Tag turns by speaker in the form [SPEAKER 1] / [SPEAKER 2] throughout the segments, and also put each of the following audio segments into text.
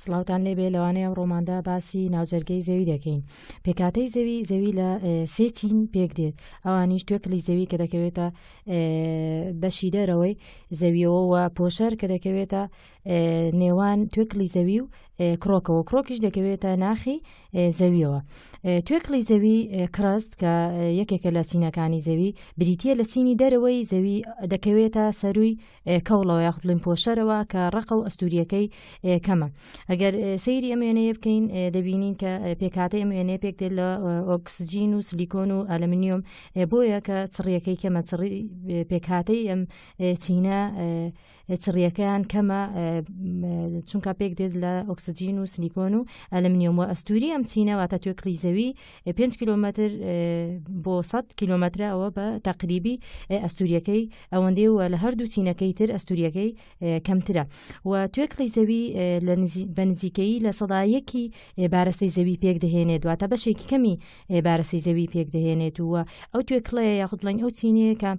[SPEAKER 1] سلااوان لێبێ لەوانەیە ڕۆماندا باسی ناوجەرگەی زەوی دەکەین پێکاتەی زەوی زەوی لە سێچین پێک دێت ئەوانیش توێکلی زەوی کە دەکەوێتە بەشی دەرەوەی زەویەوە و پۆشەر کە دەکەوێتە نێوان توێکلی زەوی و کرۆکەوە کرۆکیش دەکەوێتە ناخی زەویەوە توێکلی زەوی کڕست کە یەکێکە لە چینەکانی زەوی بریتە لە چینی دەرەوەی زەوی دەکەوێتە سەروی کەوڵەوە یاخلم پۆشەرەوە کە ڕقە و ئەستوریەکەی کەمە ئەگەر سەیری ئەم وێنەیە بکەین دەبینین کە پێکاتە ئەم وێنەیە پێک دێت لە ئۆکسجین و سلیکۆن و ئەلمنیۆم بۆیە کە چڕیەکەی کەمە پێکاتەی ئەم چینە چڕیەکەیان کەمە چونکە پێک دێت لە ئۆکسجین و سلیکۆن و ئەلمنیۆم و ئەستوری ئەم چینەواتە توێ کریزەوی 5 کیلومتر بۆ 100 کیلومتر ئەوە بە تقریبی ئەستوریەکەی ئەوەندێ وە لە هەردوو چینەکەی تر ئەستوریەکەی کەمترە و توێ کلیزەوی لە بە نزیکەی لە سەدایەکی ئێبارەسەی زەوی پێک دەهێنێت دواتە بەشێکی کەمی ئێبارەسەی زەوی پێک دەهێنێت وە ئەو توێکڵەیە یاخود بڵین ئەو چینەیە کە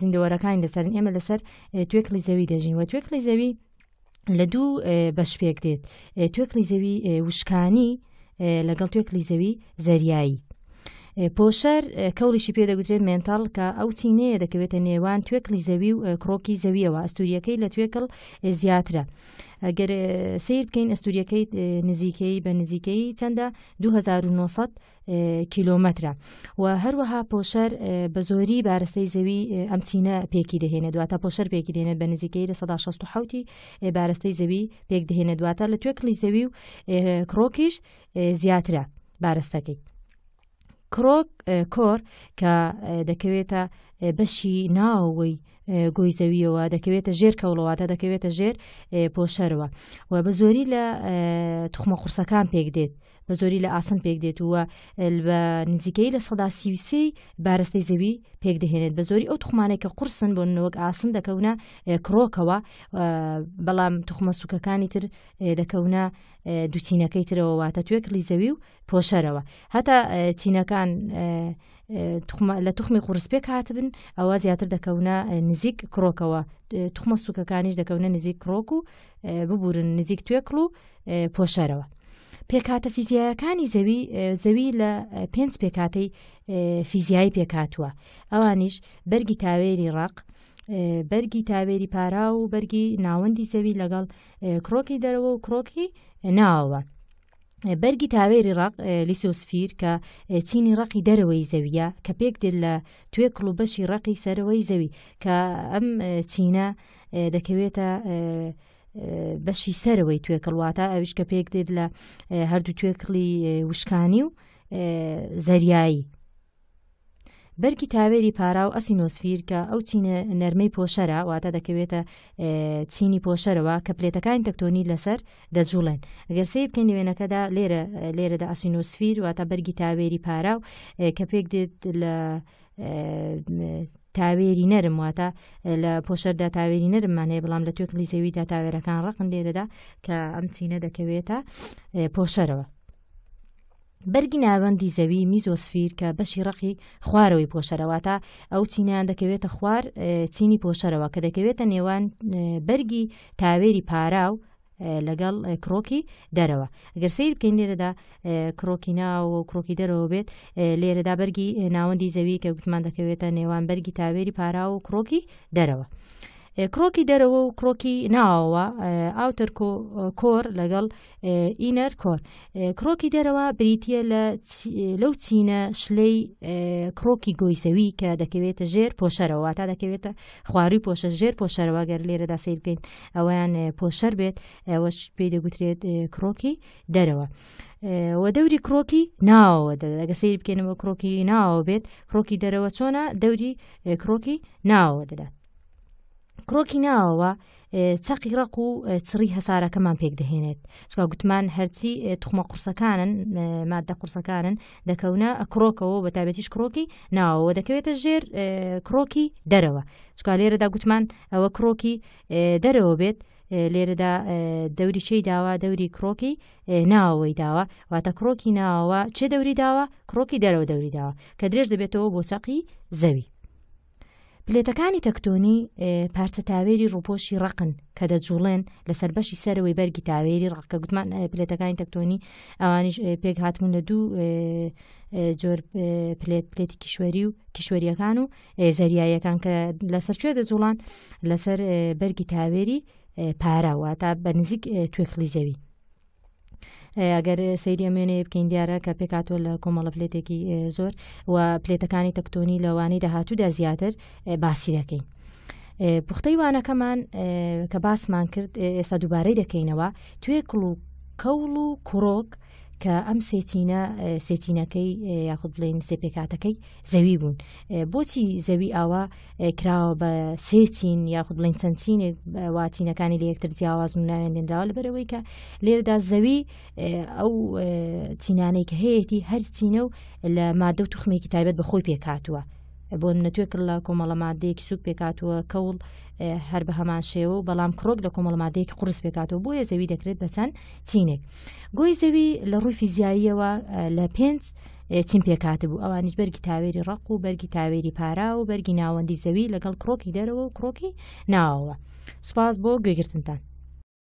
[SPEAKER 1] زیندەوەرەکانی لەسەر ئێمە لەسەر توێکلی زەوی دەژین وە توێکلی زەوی لە دوو بەش پێک دێت توێکلی زەوی وشکانی لەگەڵ توێکلی زەوی زەریایی پۆشەر کەڵیشی پێدەگوترێت مێنتال کە ئەو چینەیە دەکەوێتە نێوان توێکلی زەوی و کڕۆکی زەویەوە ئەستوریەکەی لە توێکڵ زیاترە. ئەگەر سیر بکەین ئەستوریەکەی نزیکەی بە نزیکەی چەندە 2900 کیلۆمەترە و هەروەها پۆشەر بە زۆری بارستەی زەوی ئەمچینە پێکی دەهێنە دواتە پۆشەر پێکی دێنە بە نزیکەی لە 1960 بارستەی زەوی پێک دەهێنە دواتە لە توێکلی زەوی و کڕۆکیش زیاترە بارستەکەی. کرۆک کۆر کە دەکەوێتە بەشی ناوەوەی گۆی زەویەوە دەکەوێتە ژێر کەوڵەوەتە دەکەوێتە ژێر پۆشەرەوە و بە زۆری لە تخمە قورسەکان پێک دێت بە زۆری لە ئاسن پێک دێتووە بە نزیکەی لە سەدا سیویسی بارستەی زەوی پێک دەهێنێت بە زۆری ئەو تخمانێک کە قرسن بۆ نەوەک ئاسن دەکەونە کڕۆکەوە بەڵام تخمە سوکەکانی تر دەکەونە دوچینەکەی ترەوەواتە توێکلی زەوی و پۆشەرەوە هەتا چینەکان لە تخمی قورسپێک هاتبن ئەوە زیاتر دەکەونە نزیک کڕۆکەوە تخمە سوکەکانیش دەکەونە نزیک کڕۆک و ببورن نزیک توێکڵ و پۆشەرەوە پێکاتە فیزیایەکانی زەوی زەوی لە پێنج پێکاتەی فیزیایی پێکاتووە ئەوانیش بەرگی تاوێری ڕق بەرگی تاوێری پارا و بەرگی ناوەندی زەوی لەگەڵ کرۆکی دەرەوە و کرۆکی ناوە. بەرگی تاوێری ڕق لیسۆسفیر کە چینی ڕقی دەرەوەی زەویە کە پێک دێت لە توێ کڵوبەشی ڕقی سەرەوەی زەوی کە ئەم چینە دەکەوێتە بەشی سەرەوەی توێکڵواتە ئەوش کە پێک دێت لە هەردوو توێکڵی وشکانی و زەریایی بەرکی تاوێری پارا و ئەسینۆسفیر کە ئەو چینە نەرمەی پۆشەرە واتە دەکەوێتە چینی پۆشەرەوە کە پلێتەکانی تەکتۆنی لەسەر دەجوڵێن گەر سیر بکەین وێنەکەدا لێرە لێرەدا ئەسینۆسفیر واتە بەرگی تاوێری پارا و کە پێک دێت لە تاوێری نەرم واتە لە پۆشەردا تاوێری نەرممان هەیە بەڵام لە توێکلی زەویدا تاوێرەکان ڕقن لێرەدا کە ئەم چینە دەکەوێتە پۆشەرەوە بەرگی ناوەندی زەوی میزۆسفیر کە بەشی ڕقی خوارەوەی پۆشەرەوەتە ئەو چینیان دەکەوێتە خوار چینی پۆشەرەوە کە دەکەوێتە نێوان بەرگی تاوێری پارا و لەگەڵ کرۆکی دەرەوە گەر سیر بکەین لێرەدا کرۆکی ناو و کرۆکی دەرەوە بێت لێرەدا بەرگی ناوەندی زەوی کە گوتمان دەکەوێتە نێوان بەرگی تاوێری پارا و کرۆکی دەرەوە. کرۆکی دەرەوە و کرۆکی ناوەوە ئاوتەر کۆر لەگەڵ ئینەر کۆر کرۆکی دەرەوە بریتە لە لەو چینە شلەی کرۆکی گۆیسەوی کە دەکەوێتە ژێر پۆشەرەوە تا دەکەوێتە خواری پۆشە ژێر پۆشەرەوە گەر لێرەدا سیر بکەین ئەویان پۆشەر بێت ئەوەش پێی دەگوترێت کرۆکی دەرەوە. وە دەوری کرۆکی ناوە لەگە سری بکەنەوە کرۆکی ناوە بێت کرۆکی دەرەوە چۆنە دەوری کرۆکی ناوە دەدات کڕۆکی ناوەوە چەقی ڕق و چڕی هەسارەکەمان پێک دەهێنێت چکە گوتمان هەرچی تخمە قورسەکانن مادە قورسەکانن دەکەونە کڕۆکەوە بە تابەتیش کڕۆکی ناوەوە دەکەوێتە ژێر کڕۆکی دەرەوە چکە لێرەدا گوتمان ئەوە کڕۆکی دەرەوە بێت لێرەدا دەوری چی داوا دەوری کڕۆکی ناوەوەی داوە واتە کڕۆکی ناوەوە چه دەوری داوە کڕۆکی دەرەوە دەوری داوە کە درێژ دەبێتەوە بۆ چەقی زەوی پلێتەکانی تەکتۆنی پارچە تاوێری ڕوپۆشی ڕقن کە دەجوڵێن لەسەر بەشی سەرەوەی بەرگی تاوێری ڕقکە گوتمان پلێتەکانی تەکتۆنی ئەوانش پێک هاتمون لە دوو جۆر پلێت پلێتی کیشوەری و کیشوەریەکان و زەریایەکان کە لەسەر کوێ دەجوڵان لەسەر بەرگی تاوێری پاراوە تا بە نزیک توێخلی زەوی ئەگەر سەیری ئەمێنێ بکەین دیارە کە پێکاتۆ لە کۆمەڵە پلێتێکی زۆر و پلێتەکانی تەکتۆنی لەوانەی داهاتوودا زیاتر باسی دەکەین. پوختەی وانەکەمان کە باسمان کرد ئێستا دووبارەی دەکەینەوە توێ کڵ و کەوڵ و کوڕۆک کە ئەم سێتینە سێتینەکەی یاخود بڵین سێپێکاتەکەی زەوی بوون بۆچی زەوی ئاوا کراوە بە سێتین یاخود بڵین چەندچینێک واتینەکانی لە یەکتر جیاواز و ناوێنێنراوە لەبەرەوەی کە لێرەدا زەوی ئەو چینانەی کە هەیەی هەر چینە و لە مادە و توخمێکی تایبەت بە خۆی پێکاتوە بۆ منەتوێ کرد لە کۆمەڵە مادەیەکی سوک پێکاتوە کەڵ هەر بە هەمان شێوە و بەڵام کرۆک لە کۆمەڵ مادەیەکی قرس پێکاتەوە بۆیە زەوی دەکرێت بە چەند چینێک گۆی زەوی لە ڕووی فیزیاییەوە لە پێنج چین پێکاتە بوو ئەوانش بەرگی تاوێری ڕق و بەرگی تاوێری پارا و بەرگی ناوەندی زەوی لەگەڵ کرۆکی دەرەوە و کرۆکی ناوەوە سوپاس بۆ گوێگرتنتان